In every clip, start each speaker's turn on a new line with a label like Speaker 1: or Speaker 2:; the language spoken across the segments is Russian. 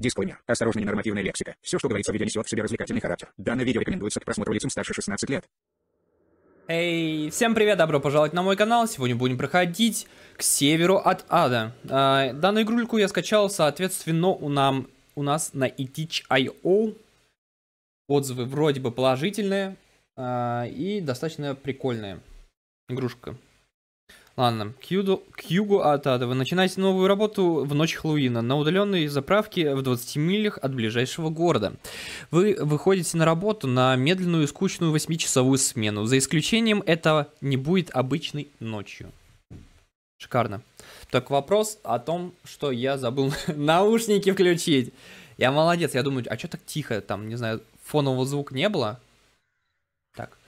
Speaker 1: Дисклеймер. Осторожная ненормативная лексика. Все, что говорится в видео, несет в себе развлекательный характер. Данное видео рекомендуется к просмотру лицам старше 16 лет. Эй, всем привет, добро пожаловать на мой канал. Сегодня будем проходить к северу от ада. А, данную игрульку я скачал, соответственно, у, нам, у нас на itch.io. Отзывы вроде бы положительные а, и достаточно прикольные. Игрушка. Ладно, к югу, к югу от ада вы начинаете новую работу в ночь Хэллоуина на удаленной заправке в 20 милях от ближайшего города. Вы выходите на работу на медленную и скучную 8-часовую смену. За исключением, это не будет обычной ночью. Шикарно. Так, вопрос о том, что я забыл наушники включить. Я молодец, я думаю, а что так тихо там, не знаю, фонового звука не было? Так.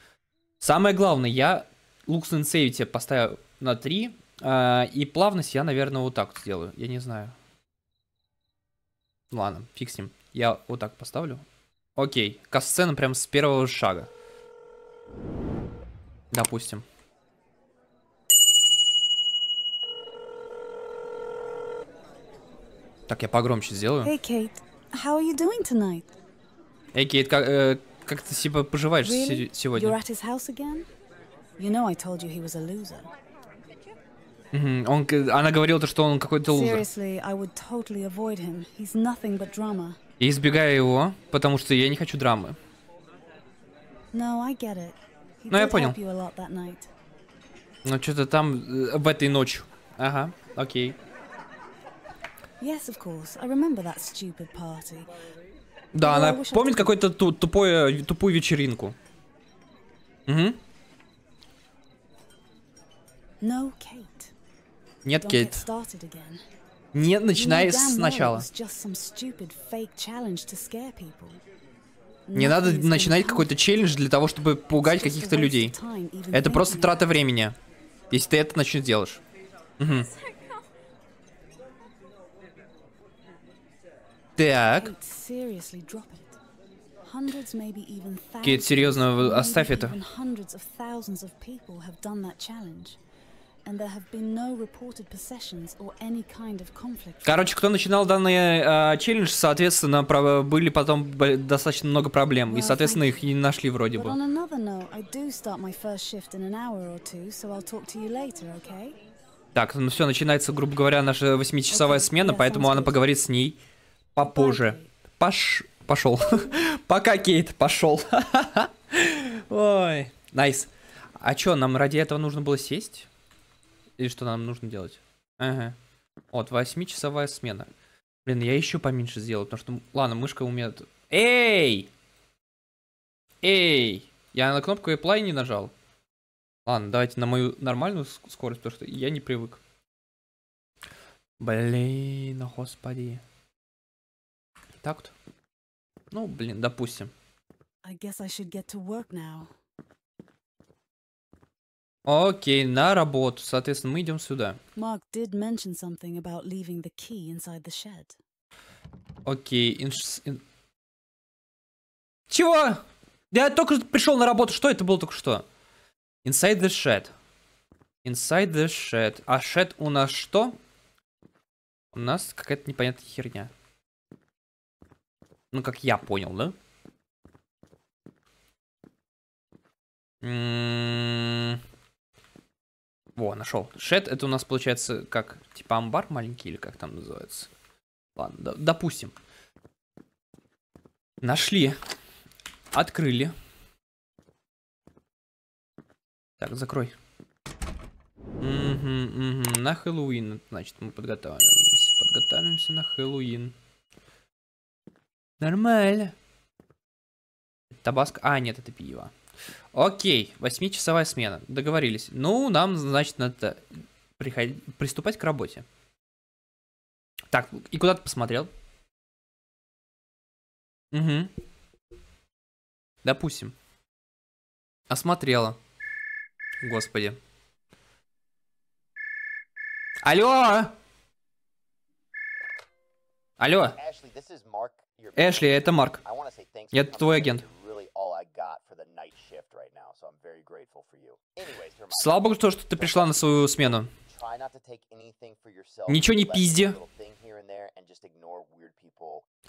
Speaker 1: Самое главное, я Луксен Сейвите поставил на 3. А, и плавность я, наверное, вот так сделаю. Я не знаю. Ладно, фиг с ним. Я вот так поставлю. Окей, касцена прям с первого шага. Допустим. Так, я погромче сделаю. Hey,
Speaker 2: Kate. How are you doing
Speaker 1: Эй, Кейт, как, э, как ты себя поживаешь really? сегодня? You're at
Speaker 2: his house again? You know I told you he was
Speaker 1: Mm-hmm. Он, она говорила, что он какой-то лузер.
Speaker 2: И
Speaker 1: я избегаю его, потому что я не хочу драмы.
Speaker 2: No, Но ну, я понял.
Speaker 1: Но что-то там э, в этой ночью. Ага, окей.
Speaker 2: Yes, of course. I remember that stupid party. Да, она помнит какую-то
Speaker 1: тупую, тупую вечеринку.
Speaker 2: Угу. No cake. Нет, Кейт. Нет, начинай сначала. Не надо начинать какой-то
Speaker 1: челлендж для того, чтобы пугать каких-то людей. Это просто трата времени, если ты это начнешь делаешь.
Speaker 2: Угу. Так. Кейт, серьезно, оставь это.
Speaker 1: Короче, кто начинал данный э, челлендж, соответственно, про были потом достаточно много проблем, и, соответственно, их не нашли вроде бы. Так, ну все, начинается, грубо говоря, наша восьмичасовая смена, поэтому она поговорит с ней попозже. Паш... Пошел. Пока, Кейт, пошел. Ой, найс. А чё, нам ради этого нужно было сесть? Или что нам нужно делать? Ага. Вот, восьмичасовая смена. Блин, я еще поменьше сделаю, потому что... Ладно, мышка умеет... Эй! Эй! Я на кнопку apply не нажал. Ладно, давайте на мою нормальную скорость, потому что я не привык. Блин, господи. Так то Ну, блин, допустим.
Speaker 2: I guess I should get to work now.
Speaker 1: Окей, на работу. Соответственно, мы идем сюда.
Speaker 2: Марк did mention something about leaving the key inside
Speaker 1: Окей, инш... ин... Чего? Я только пришел на работу. Что это было только что? Inside the shed. Inside the shed. А shed у нас что? У нас какая-то непонятная херня. Ну, как я понял, да? М м-м-м. Во, нашел. Шед это у нас получается как типа амбар маленький или как там называется. Ладно, да, допустим. Нашли. Открыли. Так, закрой. Угу, угу. На Хэллоуин, значит, мы подготавливаемся. Подготавливаемся на Хэллоуин. Нормально. Табаск. А, нет, это пиво. Окей, восьмичасовая смена. Договорились. Ну, нам, значит, надо приход... приступать к работе. Так, и куда ты посмотрел? Угу. Допустим. Осмотрела. Господи. Алло! Алло! Эшли, это Марк. Я твой агент all I got for the night shift right now, so I'm very grateful for you. Слава богу, что ты пришла на свою смену. Ничего не пизди.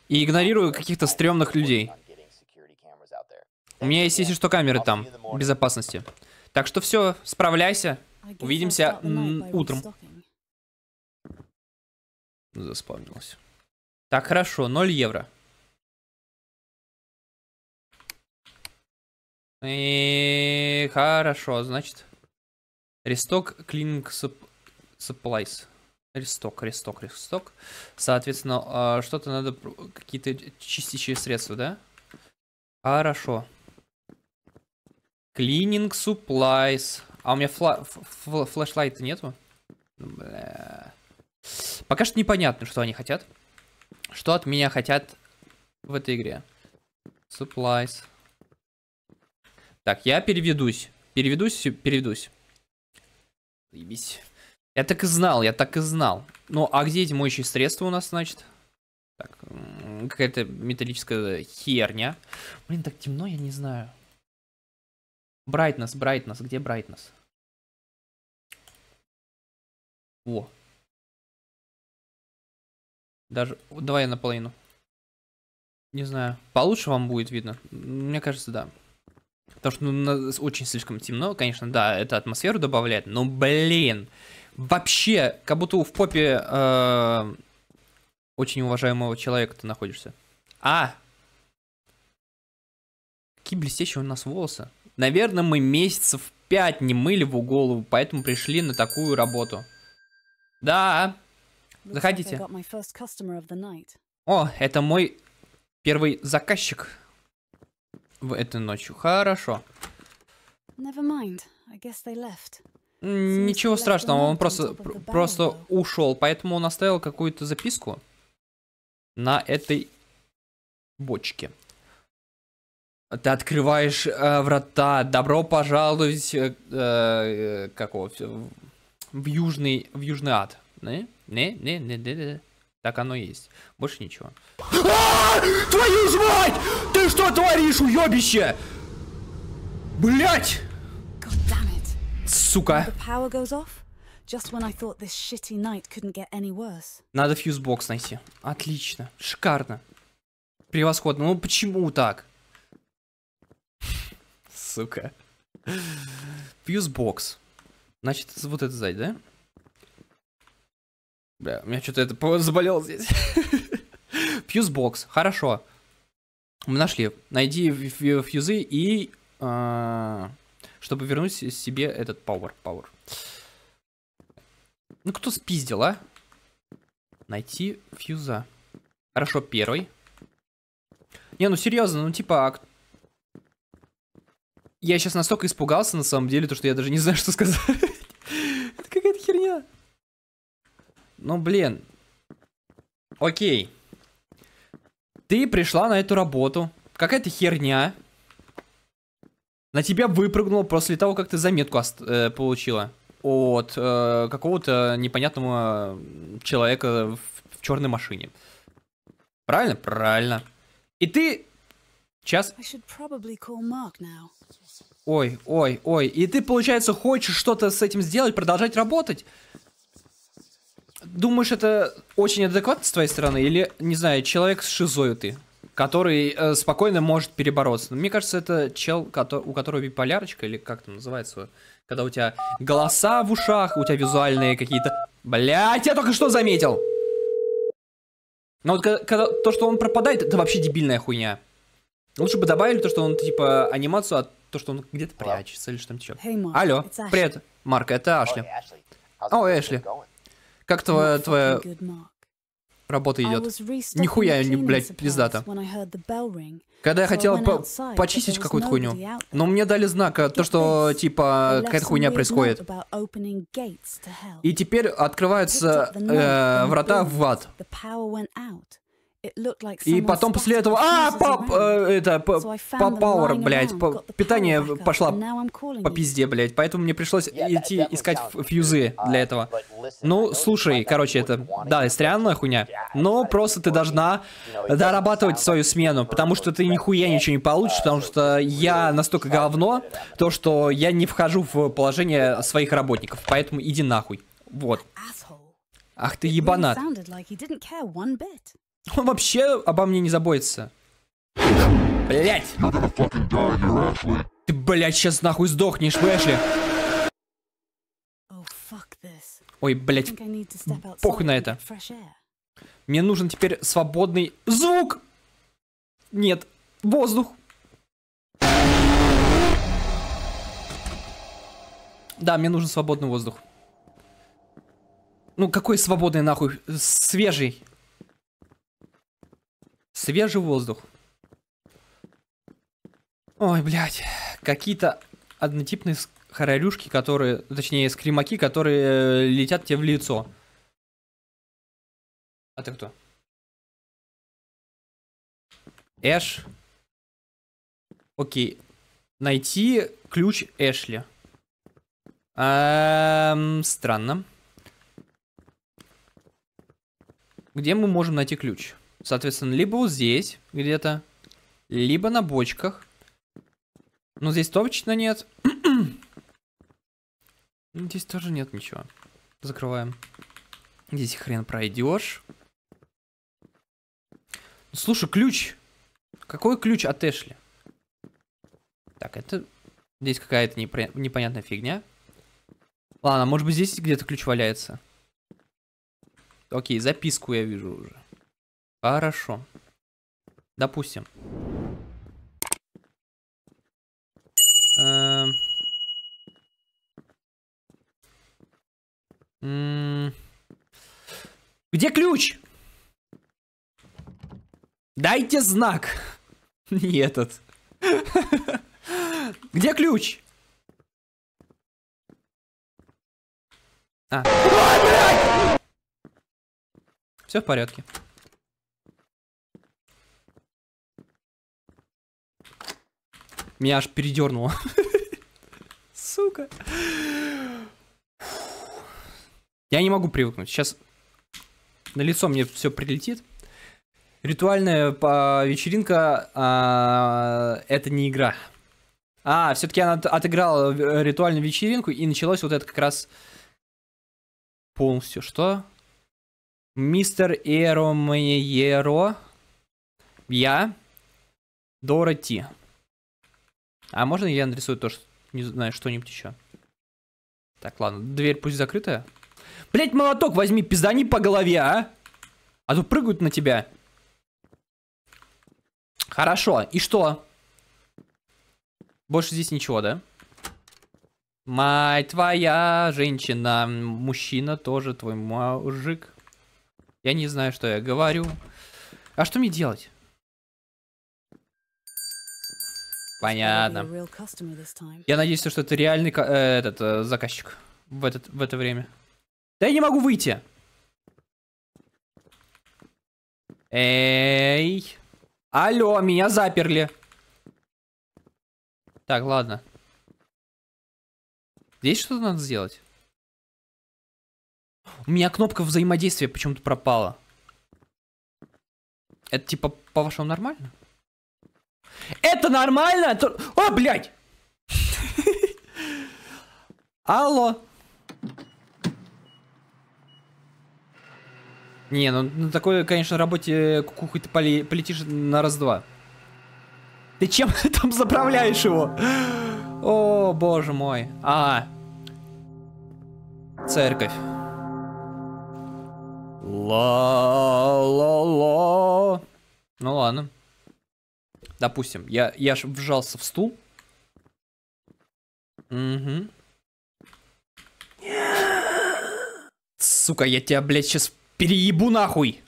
Speaker 1: И игнорирую каких-то стрёмных людей. У меня есть, если что, камеры там, безопасности. Так что все, справляйся. Увидимся утром.
Speaker 2: Заспавнилось. Так, хорошо, 0 евро.
Speaker 1: И хорошо, значит. Ресток Клининг Supplies. Ресток, ресток, ресток. Соответственно, а, что-то надо... Какие-то чистящие средства, да? Хорошо. Клининг Supplies. А у меня фла фл флешлайта нету? Бля. Пока что непонятно, что они хотят. Что от меня хотят в этой игре. Supplies. Так, я переведусь. Переведусь, переведусь. Заебись. Я так и знал, я так и знал. Ну, а где эти моющие средства у нас, значит? Так, какая-то металлическая херня. Блин, так темно, я не знаю. Брайтнес, брайтнес, где брайтнес? О. Даже, давай я наполовину. Не знаю, получше вам будет видно? Мне кажется, да. Потому что ну, очень слишком темно, конечно, да, это атмосферу добавляет, но, блин, вообще, как будто в попе э, очень уважаемого человека ты находишься. А! Какие блестящие у нас волосы. Наверное, мы месяцев пять не мыли в голову, поэтому пришли на такую работу. Да, заходите. О, это мой первый заказчик в этой ночью. Хорошо. Ничего страшного, он просто, просто ушел, поэтому он оставил какую-то записку на этой бочке. Ты открываешь э, врата. Добро пожаловать э, э, какого в южный в южный ад. Не, не, не, не, не, не. Так оно есть. Больше ничего. А -а -а! Твою ж мать! что творишь, уебище? Блять! Сука. Надо фьюзбокс найти. Отлично. Шикарно. Превосходно. Ну почему так? Сука. Фьюзбокс. Значит, вот это сзади, да? Бля, у меня что-то это заболело здесь. Фьюзбокс. Хорошо. Мы нашли. Найди фьюзы и... А, чтобы вернуть себе этот power. power. Ну кто спиздил, а? Найти фьюза. Хорошо, первый. Не, ну серьезно, ну типа... А я сейчас настолько испугался, на самом деле, то что я даже не знаю, что сказать. Это какая-то херня. Ну, блин. Окей. Ты пришла на эту работу. Какая-то херня. На тебя выпрыгнула после того, как ты заметку э, получила. От э, какого-то непонятного человека в, в черной машине. Правильно? Правильно. И ты... Сейчас... Ой, ой, ой. И ты, получается, хочешь что-то с этим сделать, продолжать работать? думаешь, это очень адекватно с твоей стороны, или, не знаю, человек с шизою ты, который э, спокойно может перебороться? мне кажется, это чел, у которого биполярочка, или как там называется, когда у тебя голоса в ушах, у тебя визуальные какие-то... Блять, я только что заметил! Но вот когда, когда то, что он пропадает, это вообще дебильная хуйня. Лучше бы добавили то, что он, типа, анимацию, а то, что он где-то прячется или что-то еще. Hey, Алло, привет, Марк, это Ашли. О, Эшли. Как твоя, твоя работа идет? Нихуя, не, блядь, пиздата.
Speaker 2: Когда я хотел по почистить какую-то хуйню,
Speaker 1: но мне дали знак, а, то, что, типа, какая-то хуйня происходит. И теперь открываются э, врата в ад.
Speaker 2: И потом после этого, а,
Speaker 1: пап, э, это это, пауэр, блядь, питание пошла по пизде, блядь, поэтому мне пришлось идти искать фьюзы для uh, этого. Ну, слушай, короче, это, да, странная хуйня, но просто ты должна дорабатывать свою смену, потому что ты нихуя ничего не получишь, потому что я настолько говно, то, что я не вхожу в положение своих работников, поэтому иди нахуй, вот. Ах ты ебанат. Он вообще обо мне не заботится.
Speaker 2: Блять!
Speaker 1: Ты, блять, сейчас нахуй сдохнешь, Эшли. Oh, Ой, блять, похуй на это. Мне нужен теперь свободный
Speaker 2: звук. Нет, воздух.
Speaker 1: Да, мне нужен свободный воздух. Ну какой свободный нахуй? Свежий. Свежий воздух. Ой, блядь. Какие-то однотипные хоролюшки, которые... Точнее, скримаки, которые э, летят тебе в
Speaker 2: лицо. А ты кто? Эш. Окей. Найти
Speaker 1: ключ Эшли. Эм, странно. Где мы можем найти ключ? Соответственно, либо вот здесь где-то, либо на бочках. Но ну, здесь точно нет. Ну, здесь тоже нет ничего. Закрываем. Здесь хрен пройдешь. Слушай, ключ. Какой ключ от Эшли? Так, это... Здесь какая-то непри... непонятная фигня. Ладно, может быть здесь где-то ключ валяется. Окей, записку я вижу уже. Хорошо. Допустим. Эм. Где ключ? Дайте знак. Не этот. Где ключ? А. Все в порядке. Меня аж передернуло. Сука. Я не могу привыкнуть. Сейчас на лицо мне все прилетит. Ритуальная а, вечеринка а, это не игра. А, все-таки она отыграла э, ритуальную вечеринку и началось вот это как раз полностью. Что? Мистер Эромееро. Я. Дороти. А можно я нарисую то, что не знаю, что-нибудь еще? Так, ладно, дверь пусть закрытая. Блять, молоток возьми, пиздани по голове, а! А тут прыгают на тебя. Хорошо, и что? Больше здесь ничего, да? Мать твоя, женщина, мужчина тоже твой мужик. Я не знаю, что я говорю. А что мне делать? Понятно. Я надеюсь, что это реальный э, этот э, заказчик в, этот, в это время. Да я не могу выйти! Эй! Алло, меня заперли. Так, ладно. Здесь что-то надо сделать? У меня кнопка взаимодействия почему-то пропала. Это типа, по-вашему, нормально? Это нормально? О, блядь! Алло. Не, ну, ну на такой, конечно, работе э, кукухой ты полетишь на раз-два. Ты чем там заправляешь его? О, боже мой. А, церковь. Ла-ла-ла. Ну ладно. Допустим, я, я вжался в стул. Угу. Сука, я тебя, блядь, сейчас переебу нахуй.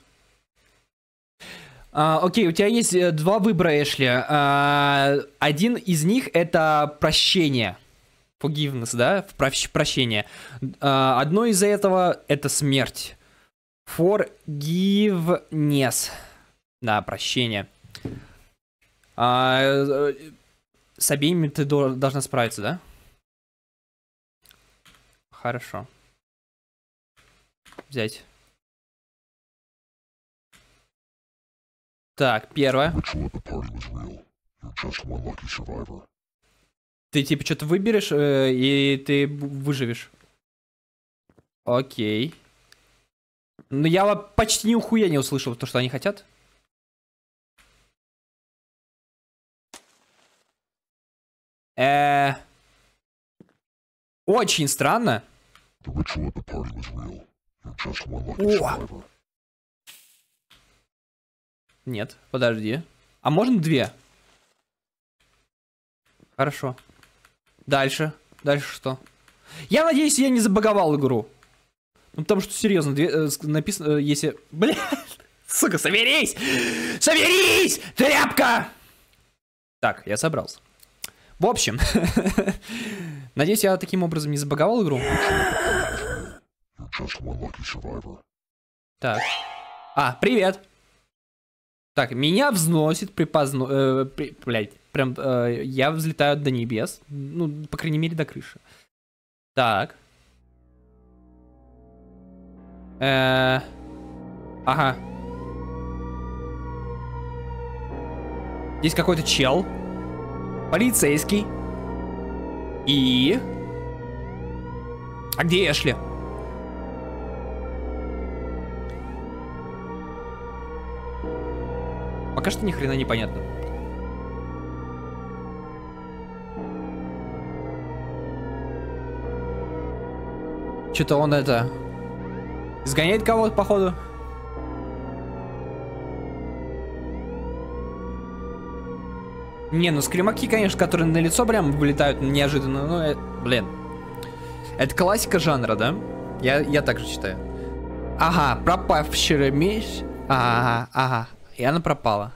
Speaker 1: А, окей, у тебя есть э, два выбора, Эшли. А, один из них это прощение. Forgiveness, да? Прощ прощение. А, одно из этого это смерть. Forgiveness. Да, прощение. А, э, с обеими ты должна справиться, да? Хорошо. Взять. Так, первое. Ты типа что-то выберешь, э, и ты выживешь. Окей. Ну я почти ни ухуя не услышал то, что они хотят. Э... Очень странно. Нет, подожди. А можно две? Хорошо. Дальше. Дальше что? Я надеюсь, я не забаговал игру. Ну, потому что, серьезно, две, э, написано, э, если... Блядь! Сука, соберись! Соберись! Тряпка! Так, я собрался. В общем, надеюсь, я таким образом не забаговал игру. Так. А, привет! Так, меня взносит припозно... Э, при... Блядь, прям э, я взлетаю до небес. Ну, по крайней мере, до крыши. Так. Э... Ага. Здесь какой-то чел. Полицейский. И... А где Эшли? Пока что ни хрена непонятно Что-то он это... Сгоняет кого-то, походу. Не, ну скримаки, конечно, которые на лицо прям вылетают неожиданно, ну, э, блин. Это классика жанра, да? Я, я так же считаю. Ага, пропавшая меч. Ага, ага. И она пропала.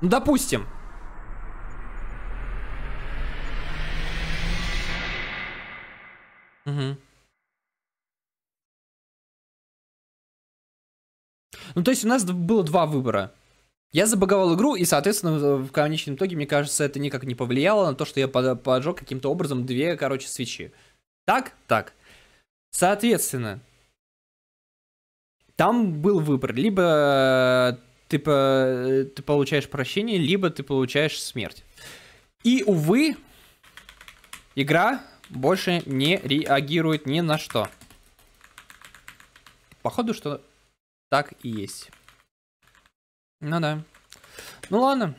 Speaker 1: Ну, допустим. Угу. Ну, то есть у нас было два выбора. Я забаговал игру, и, соответственно, в конечном итоге, мне кажется, это никак не повлияло на то, что я поджег каким-то образом две, короче, свечи. Так? Так. Соответственно, там был выбор. Либо э, ты, по... Э, ты получаешь прощение, либо ты получаешь смерть. И, увы, игра больше не реагирует ни на что. Походу, что так и есть. Ну да. Ну ладно.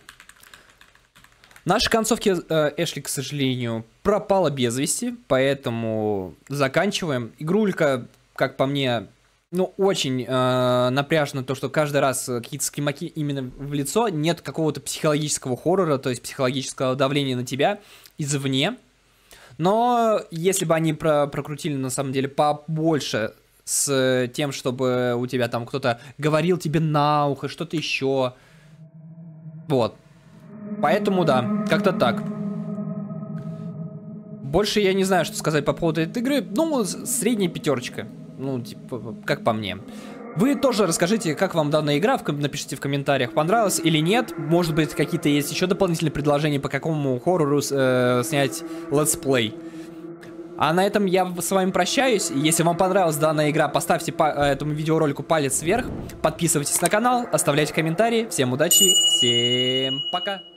Speaker 1: Наши концовки э, Эшли, к сожалению, пропала без вести, поэтому заканчиваем. Игрулька, как по мне, ну, очень э, напряжно то, что каждый раз какие-то скимаки именно в лицо, нет какого-то психологического хоррора, то есть психологического давления на тебя извне. Но если бы они про прокрутили, на самом деле, побольше с тем, чтобы у тебя там кто-то говорил тебе на ухо, что-то еще, вот. Поэтому да, как-то так. Больше я не знаю, что сказать по поводу этой игры. Ну, средняя пятерочка. Ну, типа, как по мне. Вы тоже расскажите, как вам данная игра, в, напишите в комментариях, понравилась или нет. Может быть, какие-то есть еще дополнительные предложения, по какому хоррору э, снять летсплей. А на этом я с вами прощаюсь. Если вам понравилась данная игра, поставьте по э, этому видеоролику палец вверх. Подписывайтесь на канал, оставляйте комментарии. Всем удачи, всем пока.